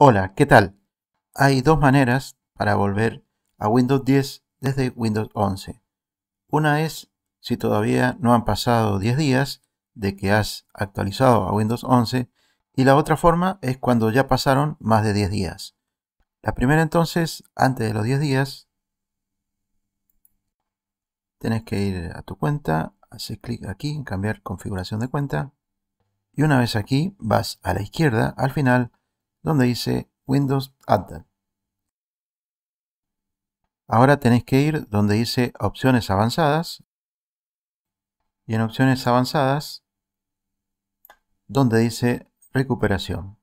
Hola, ¿qué tal? Hay dos maneras para volver a Windows 10 desde Windows 11. Una es si todavía no han pasado 10 días de que has actualizado a Windows 11 y la otra forma es cuando ya pasaron más de 10 días. La primera entonces, antes de los 10 días, tienes que ir a tu cuenta, haces clic aquí en cambiar configuración de cuenta y una vez aquí vas a la izquierda al final donde dice Windows Add. Ahora tenéis que ir donde dice opciones avanzadas y en opciones avanzadas donde dice recuperación.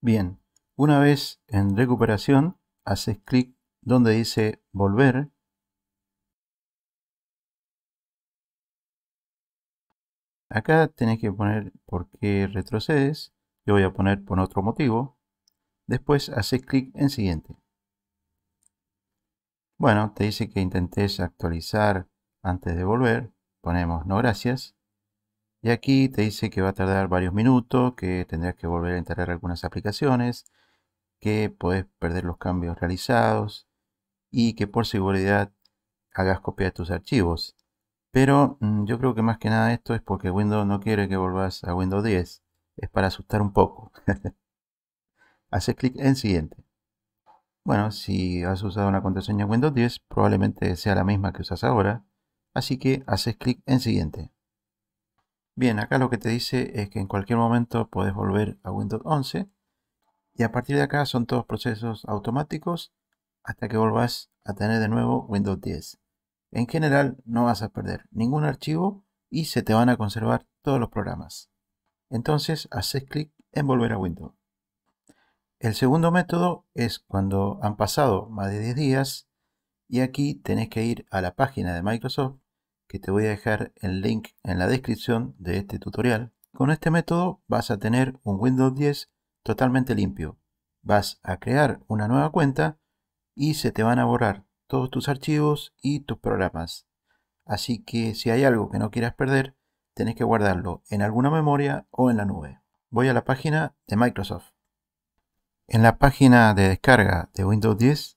Bien, una vez en recuperación haces clic donde dice volver Acá tenés que poner por qué retrocedes. Yo voy a poner por otro motivo. Después haces clic en siguiente. Bueno, te dice que intentes actualizar antes de volver. Ponemos no gracias. Y aquí te dice que va a tardar varios minutos, que tendrás que volver a instalar algunas aplicaciones, que podés perder los cambios realizados y que por seguridad hagas copia de tus archivos. Pero mm, yo creo que más que nada esto es porque Windows no quiere que volvas a Windows 10. Es para asustar un poco. Haces clic en siguiente. Bueno, si has usado una contraseña Windows 10, probablemente sea la misma que usas ahora. Así que haces clic en siguiente. Bien, acá lo que te dice es que en cualquier momento puedes volver a Windows 11. Y a partir de acá son todos procesos automáticos hasta que volvas a tener de nuevo Windows 10. En general no vas a perder ningún archivo y se te van a conservar todos los programas. Entonces haces clic en volver a Windows. El segundo método es cuando han pasado más de 10 días y aquí tenés que ir a la página de Microsoft que te voy a dejar el link en la descripción de este tutorial. Con este método vas a tener un Windows 10 totalmente limpio. Vas a crear una nueva cuenta y se te van a borrar todos tus archivos y tus programas. Así que si hay algo que no quieras perder, tenés que guardarlo en alguna memoria o en la nube. Voy a la página de Microsoft. En la página de descarga de Windows 10,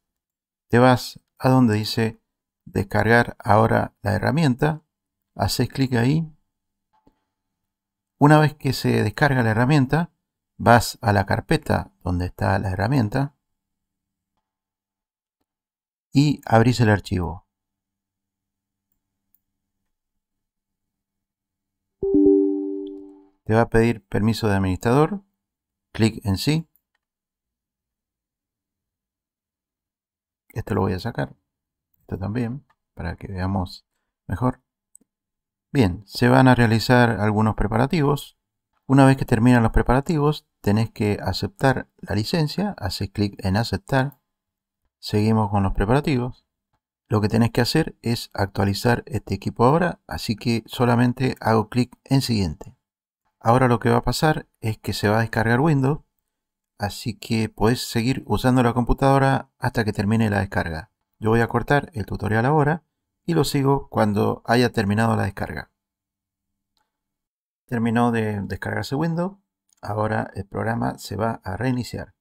te vas a donde dice descargar ahora la herramienta, haces clic ahí. Una vez que se descarga la herramienta, vas a la carpeta donde está la herramienta y abrís el archivo. Te va a pedir permiso de administrador. Clic en sí. Esto lo voy a sacar. Esto también, para que veamos mejor. Bien, se van a realizar algunos preparativos. Una vez que terminan los preparativos, tenés que aceptar la licencia. Haces clic en aceptar seguimos con los preparativos. Lo que tenés que hacer es actualizar este equipo ahora, así que solamente hago clic en siguiente. Ahora lo que va a pasar es que se va a descargar Windows, así que podés seguir usando la computadora hasta que termine la descarga. Yo voy a cortar el tutorial ahora y lo sigo cuando haya terminado la descarga. Terminó de descargarse Windows, ahora el programa se va a reiniciar.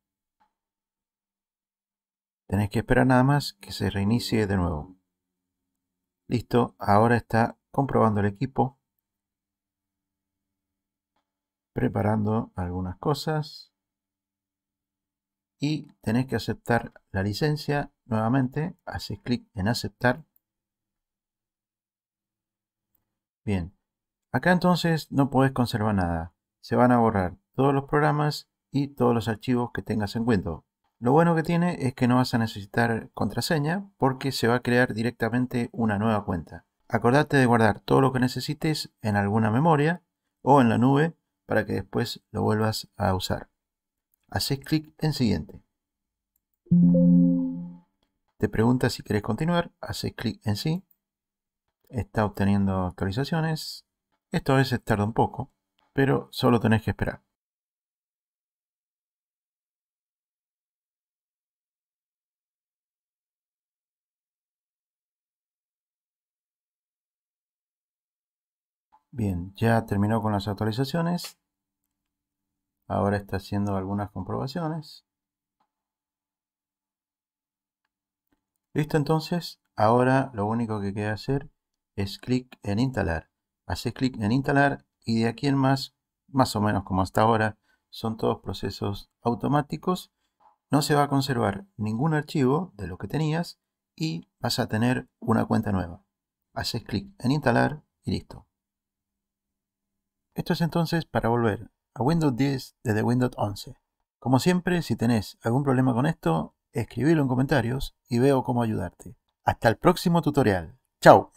Tenés que esperar nada más que se reinicie de nuevo. Listo, ahora está comprobando el equipo. Preparando algunas cosas. Y tenés que aceptar la licencia nuevamente. Haces clic en aceptar. Bien, acá entonces no podés conservar nada. Se van a borrar todos los programas y todos los archivos que tengas en cuenta. Lo bueno que tiene es que no vas a necesitar contraseña porque se va a crear directamente una nueva cuenta. Acordate de guardar todo lo que necesites en alguna memoria o en la nube para que después lo vuelvas a usar. Haces clic en siguiente. Te pregunta si quieres continuar, haces clic en sí. Está obteniendo actualizaciones. Esto a veces tarda un poco, pero solo tenés que esperar. Bien, ya terminó con las actualizaciones. Ahora está haciendo algunas comprobaciones. Listo entonces. Ahora lo único que queda hacer es clic en instalar. Haces clic en instalar y de aquí en más, más o menos como hasta ahora, son todos procesos automáticos. No se va a conservar ningún archivo de lo que tenías y vas a tener una cuenta nueva. Haces clic en instalar y listo. Esto es entonces para volver a Windows 10 desde Windows 11. Como siempre, si tenés algún problema con esto, escribilo en comentarios y veo cómo ayudarte. Hasta el próximo tutorial. ¡Chao!